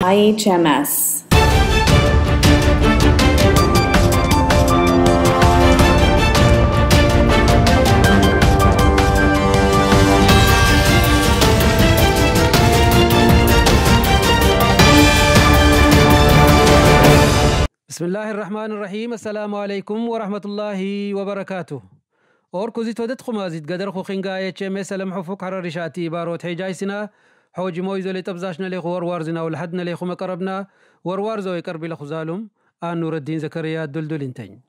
IHMS. بسم الله الرحمن الرحيم السلام عليكم ورحمة الله وبركاته أور كوزيت ودت خمازيت قدر خو خنقاية چمس لمحو فوق حرر رشاتي باروت حجايسنا حوج مويز اللي تبزاشنا لي خور وارزنا والحدنا لي خو مقربنا وروارزو لي لخزالم آن نور الدين زكريا دلدل انتین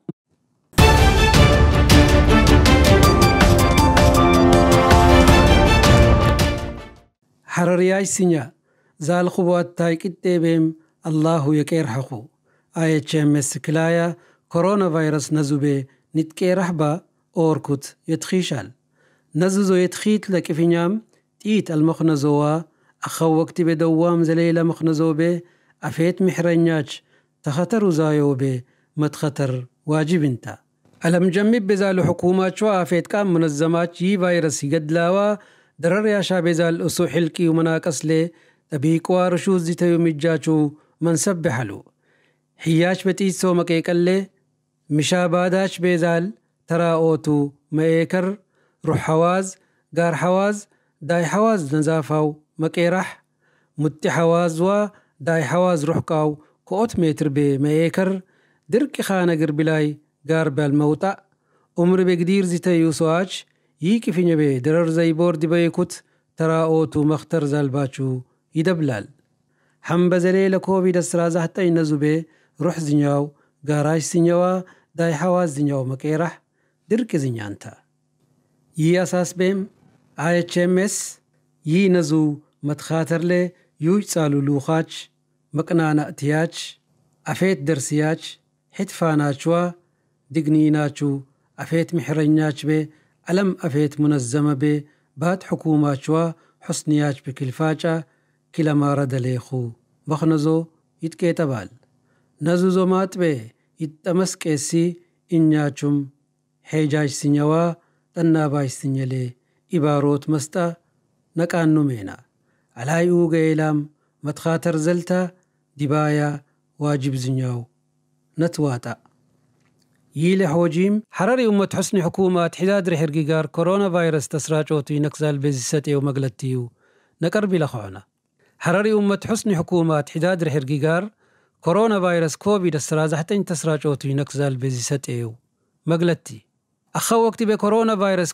حررياي سينيا زال خوات تايكت تيبيم الله يكير حقو آية چمس كلايا كورونا فيروس نزوبي نتكي رحبا أوركوت يتخيشال نزوزو يتخيت لك فينيام تيت المخنزوا اخو وقتی به دوام زلیل مخنزو به افیت محرنیاچ تخطر زایو به متخطر واجب انت الم جمب بزال حكومات شو افیت کام منظمات یی وایرس گدلاوا درر یا شابزال اسو حلقی ومناقص له تبيكوا رشوز دي تيو مجاچو منسب بحلو حياش بتيسو مكيكل مشاباداش بيزال ترا اوتو ميكر روح حواز قار حواز داي حواز نزافاو መቄራሕ ሙጢ ሓዋዝ ዳይ ሓዋዝ ርሕቃው ኮኦት ሜትር ቤ መኤከር ድርቂኻ ነግር ብላይ ጋርበል መውጣእ እምሪ ቤግዲር ዝተዩ ሰዋች ይቅፍኘ ቤ ድረር ዘይቦርድ በይኩት ተራኦቱ መኽተር ዘልባቹ ይደብላል ሓምበ ዘሌለ ኮቪድ ኣስራ ዛሕጠይነ ዙቤ ሩሕ ዝኛው ጋራጅ ዝኛዋ ዳይ ሓዋዝ ዝኛው መቄራሕ ድርቂ ዝኛ ይ ኣሳስቤም ኣየችምስ ይነዙ matkaaterlee yuuj caaluluuqaach maqnaana'tiyaach afeet dersiyaach xit faanaachuwaa digniinaachu afeet mixrenyaach bee alam afeet munazzama bee baat xukuumaachuwaa xusniyaach be kilfaaca kilamaara daleeku baknazo yitqeexabaal nazuzomaatɓe yitɗamasqeessii inyaachum ሄጃጅ ሲኘዋ ጠናባጅ ሲኘሌ ኢባሮት መስጣ ነቃኑሜና علای و گەیلام زلتا زەلتە واجب زنیا نتواتا نەتواتە یی لە حۆجیم حرەری ومەت حستنی حکوومەت كورونا فيروس تسراجوتي نكزال دەسراچۆتی نەکزال بێزیسەت ئێو مەگلەتی و نەکەربی لە خۆنە حرەری ومەت حستنی حکوومەت حیدادر هێرگیگار کۆرۆنا ڤایرس کۆبی دەسرازە أخا تەسراچۆتی بكورونا فيروس ئێو مەگلەتی ئەخە وەکتی بێ کۆرۆنا ڤایرس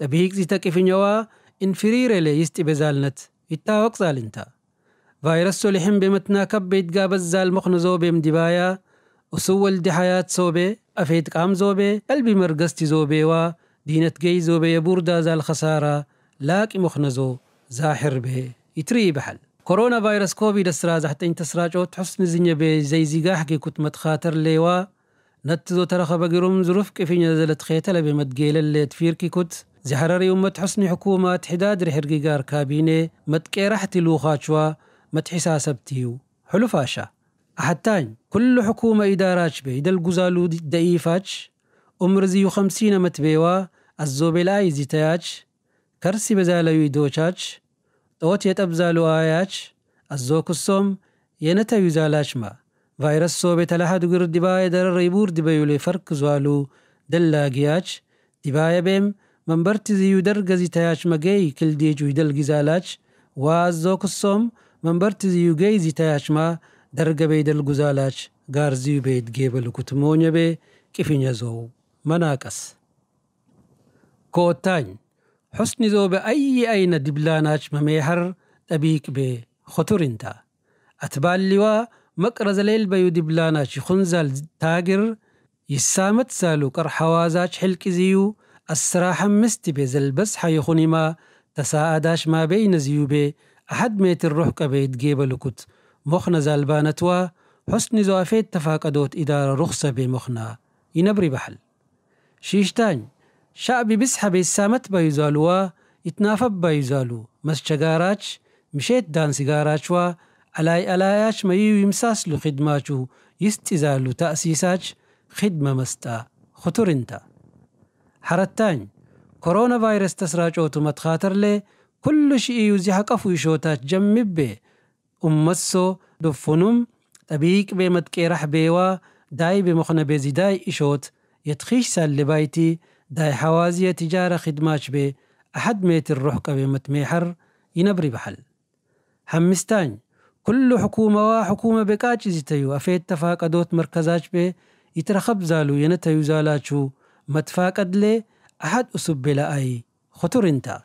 تبهيك زي تاكفينيوا انفرير يستي بزالنت يتاوك زالنتا فيروس سوليحن بمتنا كبيت قابز زال مخن زوبي مدبايا وسول دي حيات صوبي أفيد قام زوبي قلبي مرقستي زوبي و دينت جي زوبي يبوردا زال خسارة لاك مخنزو زاحر به يتري بحل كورونا فيروس كوفيد السراز حتى انتسراج او تحسن زيني بي زي زيقا حكي كنت متخاطر ليوا نتزو ترخى بقرم زروف كيف نزلت خيتل بمدقيل اللي تفير كي كنت زحرري ومت حسن حكومة حداد رح رقيقار كابينة مت كيرحتي لوخاتشوا مت حلو فاشا أحتان كل حكومة إدارات بي إذا القزالو دقيفاتش أمرزي خمسين متبيوا الزوبلاي زيتياتش كرسي بزالو يدوشاتش طوت يتبزالو آياتش الزوكسوم ينتا يزالاتش ما فيروس صوبة لحد قرد دباية در الريبور دبايو لفرق زوالو دلاقياتش دباية بيم መንበርቲ ዝዩደር ገዚታያች መገይ ክልዴጁ ይደልግዛላች ዋዞ ክሶም መንበርቲ ዝዩ ገይ ዚታያችማ ደርገበይ ደልጉዛላች ጋር ዝዩ ቤት ጌበል ክትሞኘቤ ቅፍኘዞው መናቀስ ኮታኝ ሑስኒ ዞ ብኣይ ኣይነት ድብላናች መሜሐር ጠቢቅ ቤ ኸቱርንታ ኣትባሊዋ መቅረ ዘሌል በዩ ድብላናች ይኹንዛል ታግር ይሳመት ዛሉ ቀርሓዋዛች ሕልቂ ዝዩ السراحة مستي بس حيخوني ما تساعداش ما بين زيوبي أحد ميت الروح كبيت جيب لكت مخنا زالبانتوا حسن زوافيت تفاقدوت إدارة رخصة بمخنا ينبري بحل شيشتان شعبي بسحة بيسامت بيزالوا اتنافب بيزالوا مس شجاراتش مشيت دان سيجاراتشوا ألاي علاياش ما يمساس لخدماتو يستزالو تأسيساتش خدمة مستا خطر انت حرتاني كورونا فيروس تسراجوتو متخاتر لي كل شيء يوزي قفو يشوتات جمب بي أمسو دفنم أبيك بي رح بيوا داي بمخنا بيزي داي إشوت يتخيش سال لبايتي داي حوازية تجارة خدماتش بي أحد ميت الروح قبي متميحر ينبري بحل حمستان كل حكومة وحكومة بكاتش زيتيو أفيت تفاقدوت مركزاتش بي يترخب زالو ينتيو زالاتشو متفاقدلي أحد أسب لأي خطر انت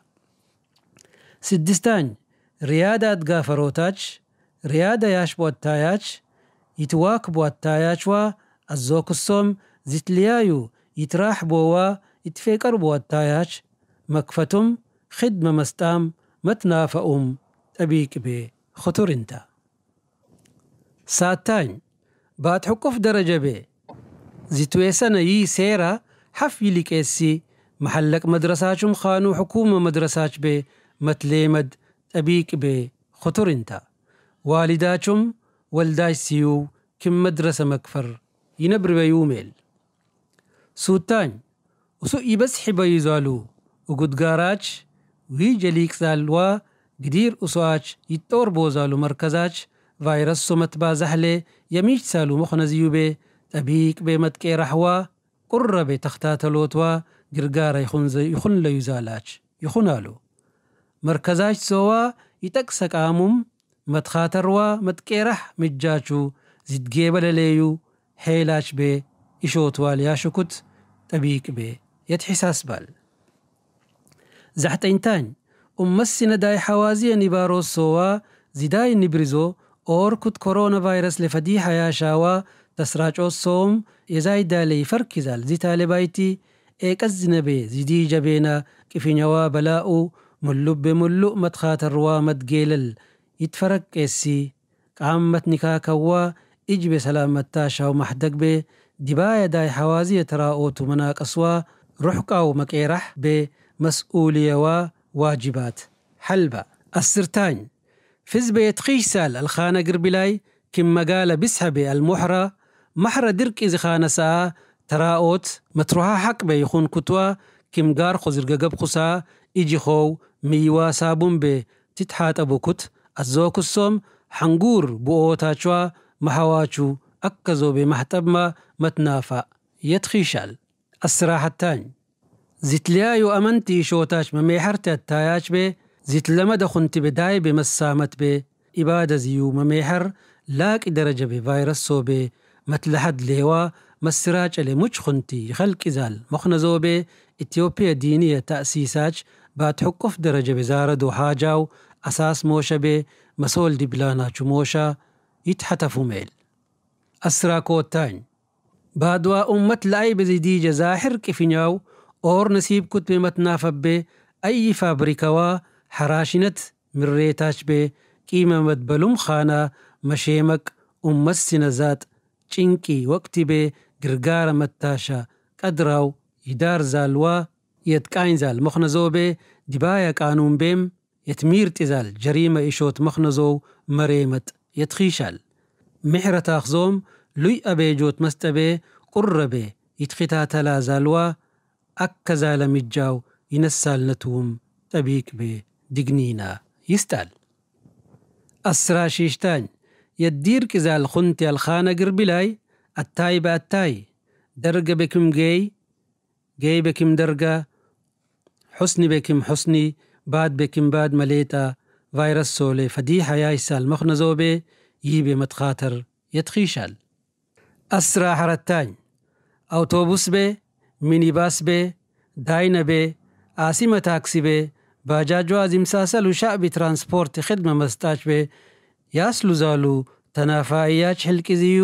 سدستان ريادة أتغافروتاج ريادة ياش بواتاياج يتواك بواتاياج و الزوك الصوم زيتليايو يتراح بوا يتفكر بواتاياج مكفتم خدمة مستام متنافأم أبيك بي خطر انت ساتان بات حقف درجة بي زيتويسانا يي سيرا حفي لكيسي محلك مدرساش مخانو حكومة مدرساش بي متليمد أبيك بي خطر انت والداچم والداي سيو كم مدرسة مكفر ينبر بيوميل سوتان وسوء بس حبا يزالو وقدقاراج ويجليك سالوا قدير أسواج يتطور بوزالو مركزاج فيروس سمت بازحلي يميج سالو مخنزيو بي تبيك بي متكي رحوا قربي تەختاتەلۆتوە گرگارەی خونزە یخون لە یوزالاچ یخونالو مرکەزاش سۆوە یتەکسەک ئاموم مەتخاتەڕوە متکێرەح مجاچ و زیدگێبە لە لێ و هێلاچ بێ ئیشۆتوالیا شکوت تەبیک بێ یەت حیساس بال زەحتەینتان ومەسی نەدای حەوازیە نیبارۆسۆوە زیدای نیبریزۆ ئۆر کوت کۆرۆنە ڤایرس لە فەدی حیاشاوە تسراجو صوم يزاي دالي فركزال زي تالي بايتي ايك الزنبي زي دي جبينا كيف نوا بلاؤو ملوب بملو متخات الروا متجيلل يتفرق اسي قام متنكا كوا اجب سلام متاشا ومحدق بي دباية داي حوازي يتراؤوتو مناك اسوا روحك او مكيرح بمسؤولية واجبات حلبة السرتان فيز بيتخيش سال الخانة قربلاي كم مقالة بسحبي المحرة ማሕረ ድርቂ ዝኻነሳ ተራኦት መትሮሃ ሓቅበ ይኹን ኩትዋ ኪምጋር ኾ ዝርገገብኩሳ ኢጂኾው ምይዋ ሳቡምቤ ትትሓጠቡኩት ኣዘወክሶም ሓንጉር ብኦታቿ መሓዋቹ ኣከዞቤ ማሕጠብማ መትናፋእ የትኺሻል ኣስራሕታኝ ዚትልያዩ ኣመንቲ ሾታች መሜሐርቲ ኣታያች ቤ ዚትለመደ ኹንቲ በዳይ ቤ መሳመት ቤ ኢባደ ዝዩ መሜሐር ላቂ ደረጀ ቤ ቫይረስ ሶቤ مثل حد لهوا مسراج اللي مش خنتي خلق إزال مخنا زوبي إثيوبيا دينية تأسيساج بعد حقف درجة بزارة دو حاجاو أساس موشا بي مسول دي بلانا موشا يتحتفوا ميل أسرا كوتاين بادوا أمت لأي بزيديجة جزاحر كفينيو أور نسيب كتب متنافب بي أي فابريكوا حراشنت من ريتاش بي قيمة مدبلوم خانا مشيمك أمت سنزات چینکی وقتی به گرگار متاشا قەدرا یدار زالوا زالوە یەتکاین زال مەخنەزۆ بێ دیبایە قانون بێم يتمير تزال جريمة ایشوت مخنزو مريمت يتخيشال محرت تاخزوم لوي ابی جوت مستبي قربي يتخيتا تلا زالوا أكا زال مجاو ينسال نتوم تبیک به دقنينا یستال أسرا شيشتان يدير كذا الخنت الخانة قربلاي التاي بأتاي درجة بكم جاي جاي بكم درجة حسني بكم حسني بعد بكم بعد مليتا فيروس سولي فديحة يايسا المخنزوبة يبي متخاطر يتخيشال أسرع حرتان أوتوبوس بي ميني باس بي داينة بي عاصمة تاكسي بي باجاج وازم ساسل وشعبي ترانسبورت خدمة مستاج بي ያስሉዛሉ ተናፋእያች ሕልቂዝዩ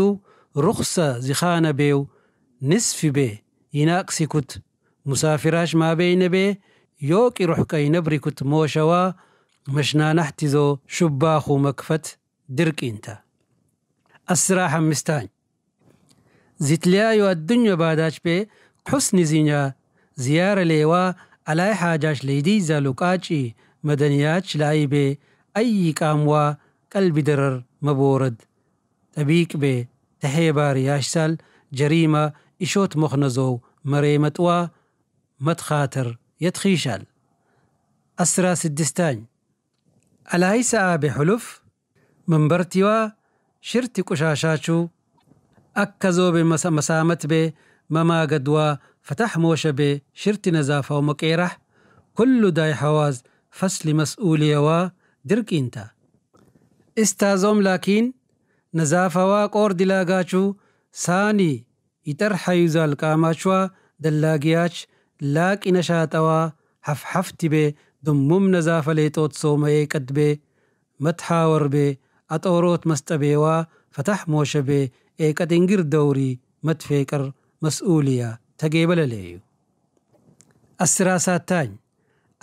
ርኽሰ ዚኻነ ቤው ንስፊ ቤ ይናቅሲኩት ሙሳፊራሽ ማቤይነቤ ዮቂ ሩሕቀ ይነብሪኩት ሞሸዋ መሽናናሕቲዞ ሽባኹ መክፈት ድርቂ እንተ ኣስራ ሓምስታኝ ዚትልያዩ ኣዱኞ ባዳች ቤ حسن زينيا زيارة ليوا على حاجاش ليدي زالوكاچي مدنياچ لايبي أي كاموا قلبي درر مبورد تبيك بي تهيبار ياشسل جريمة إشوت مخنزو متوا متخاتر يتخيشال أسرا سدستان ألاي ساعة بحلف من برتوا شرتي قشاشاشو أكزو بمسامت بي مما قدوا فتح موش بي شرتي نزافة ومكيرح كل داي حواز فصل مسؤولية درك انت استازوم لكن نزافوا قور دلاغاچو ساني يتر حيوزال قاماچوا دلاغياچ لاك نشاتوا حف حفت به دمم نزاف ليتوت سومي قد به متحاور به أطوروت مستبيوا فتح موش به إيكت انجر دوري متفكر مسؤولية تجيبل ليو السراسات تاني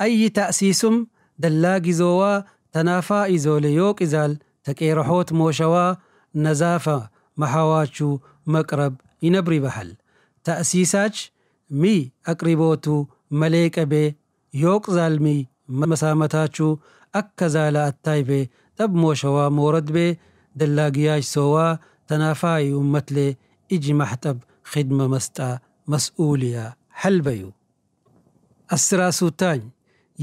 أي تأسيسم دلاغي زوا تنافا إزوليوك إزال ተቄርሖት ሞሸዋ ነዛፈ መሓዋቹ መቅረብ ይነብር ይበሃል ተእሲሳች ሚ አቅሪቦቱ መሌቀቤ ዮቅ ዛልሚ መሳመታቹ አከ ዛላ አታይቤ ጠብ ሞሸዋ ሞረድቤ ደላግያጅ ሶዋ ተናፋይ ኡመትሌ እጅ ማሕጠብ ኺድመ መስጣ መስኡልያ ሐልበዩ አስራሱታኝ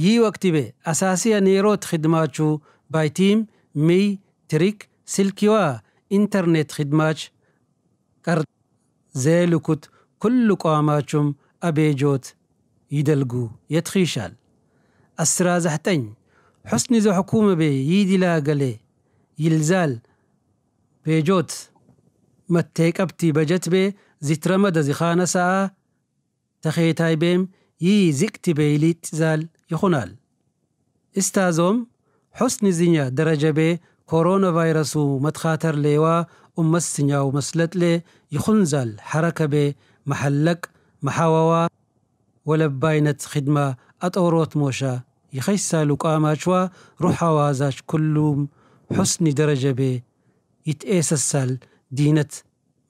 ይህ ወቅት ቤ አሳሲያ ኔሮት ኺድማቹ ባይቲም مي الكتريك سلكي وا انترنت خدمات كرد زيلكت كل قواماتهم أبيجوت يدلقو يتخيشال أسرا زحتين حسن ذو حكومة بي يدي لا قلي يلزال بيجوت متيك أبتي بجت بي زي ترمد زي خانة ساعة تخيتاي بيم يي زكت بي ليت زال يخونال استازوم حسن زينيا درجة بي كورونا فيروس متخاتر ليوا ومسنيا ومسلت لي يخنزل حركة بي محلق محاووا ولباينة خدمة أطوروت موشا يخيسا لقاماتشوا روحا وازاش كلوم حسن درجة بي السال دينة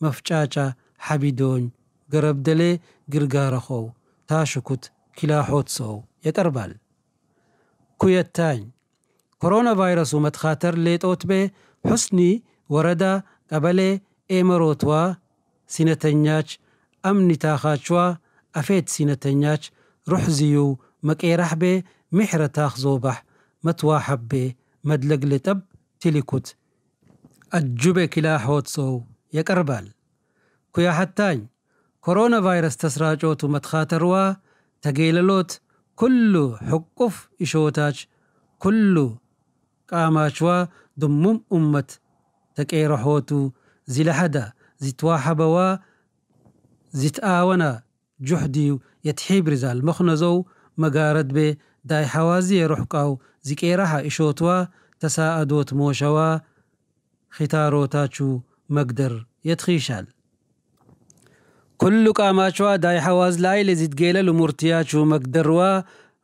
مفجاجة حبيدون قرب دلي قرقار خو تاشكت كلاحوت سو يتربل كويتان ኮሮና ቫይረሱ መትኻተር ሌጦት ቤ ሑስኒ ወረዳ ቀበሌ ኤመሮትዋ ሲነተኛች አምኒ አፌት ሲነተኛች ሩሕ ዝዩ መቄራሕ ቤ ምሕረታኽ ዞባሕ መትዋሓብ ቤ መድለግሌ ጠብ ትሊኩት አጁቤ ኪላ ሰው የቀርባል ኩያ ሓታኝ ኮሮና ቫይረስ ተስራጮቱ መትኻተርዋ ተገይለሎት ኩሉ ሕቁፍ ይሾታች ኩሉ قاماشوا دمم أمت تكير حوتو زي لحدا زي تواحبوا زي تآونا جحدي يتحيب رزال مخنزو مقارد بي داي حوازي روحقاو زي كيرها إشوتوا تساءدوت موشوا ختارو تاتشو مقدر يتخيشال كل قاماتشوا داي حواز لاي لزيت جيلة لمرتياتشو مقدروا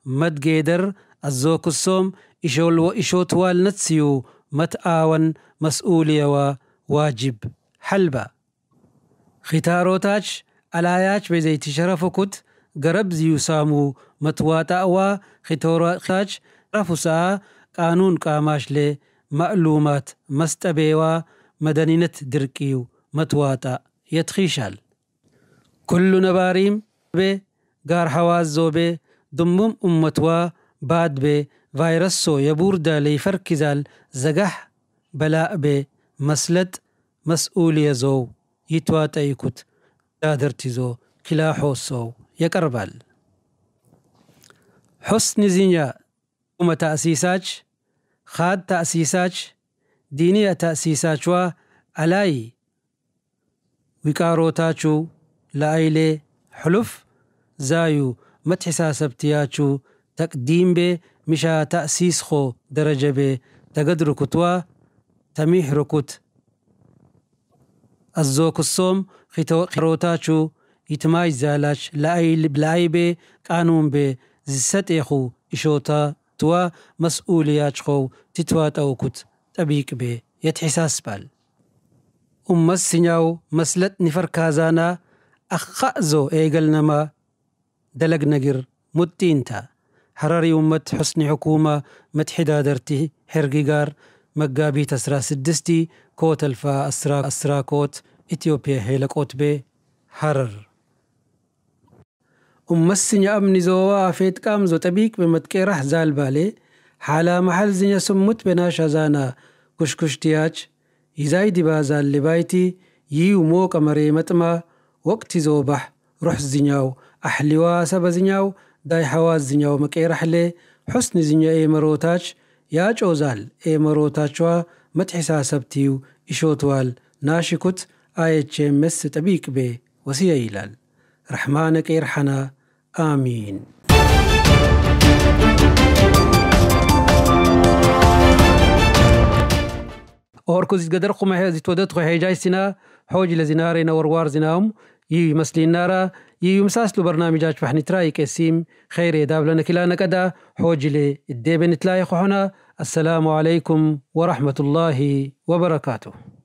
مد جيدر الزوك الصوم إشول وإشوت والنتسيو متآون مسؤولية وواجب حلبة ختاروتاش ألاياش بزيت كت غرب زيو سامو متواتا وا ختاروتاش رفسا قانون قاماش لي معلومات مستبيوا مدنينة دركيو متواتا يتخيشال كل نباريم بي غار حواز زوبي دمم أمتوا بعد بي ቫይረሶ የቡርደ ለይፈርኪዛል ዘጋሕ በላእቤ መስለጥ መስኡልየ ዞው ይትዋጠይኩት ዳድርት ኪላሖ ሶው የቀርባል። ሑስኒ ዚኛ ቁመ ተእሲሳች ኻድ ተእሲሳች ዲንያ ተእሲሳችዋ ኣላይ ዊቃሮታቹ ለአይሌ ሕሉፍ ዛዩ መትሒሳሰብትያቹ ተቅዲም ቤ مشا تأسيس خو درجة بي تقدر كتوا تميح ركوت الزوك الصوم خيتو خيروتاتشو يتماج زالاش لأي بلأي بي قانون بي زست إخو إشوتا توا مسؤوليات خو تتوات أو تبيك بي يتحساس بال أم سنياو مسلت نفر كازانا أخأزو نما دلق نقر متين تا حراري ومت حسن حكومة مت حدادرتي هرقيقار مقابي تسرا سدستي كوت الفا أسرا أسرا كوت إثيوبيا هيلكوت بي حرر أمسني أمني زوا فيت كام زو تبيك بمتكي رح زال بالي حالا محل زنيا سمت بنا شازانا كشكش تياج يزاي دبازا لبايتي يو موك مريمتما وقت زوبح رح زنياو أحلوا سبا زنياو ዳይ ሐዋዝ ዝኛው መቀይራ ሕሌ ሑስኒ ዝኛ ኤመሮታች ያጮዛል ኤመሮታቿ መትሒሳ ሰብትዩ ይሾትዋል ናሽኩት ኣይቼምስ ጠቢቅ ቤ ወስየ ይላል ረሕማ ነቀይር ሓና ኣሚን ኦርኩ ዝገደር ቁመ ዝትወደት ኮ ሄጃይ ሲና ሖጅ ለዚናሬ ነወርዋር ዚናም ይመስሊናራ يمساس لو برنامجات فحني ترايك اسيم خير يا لنا كلانا نكدا حوجلي الديبن تلاي خونا السلام عليكم ورحمة الله وبركاته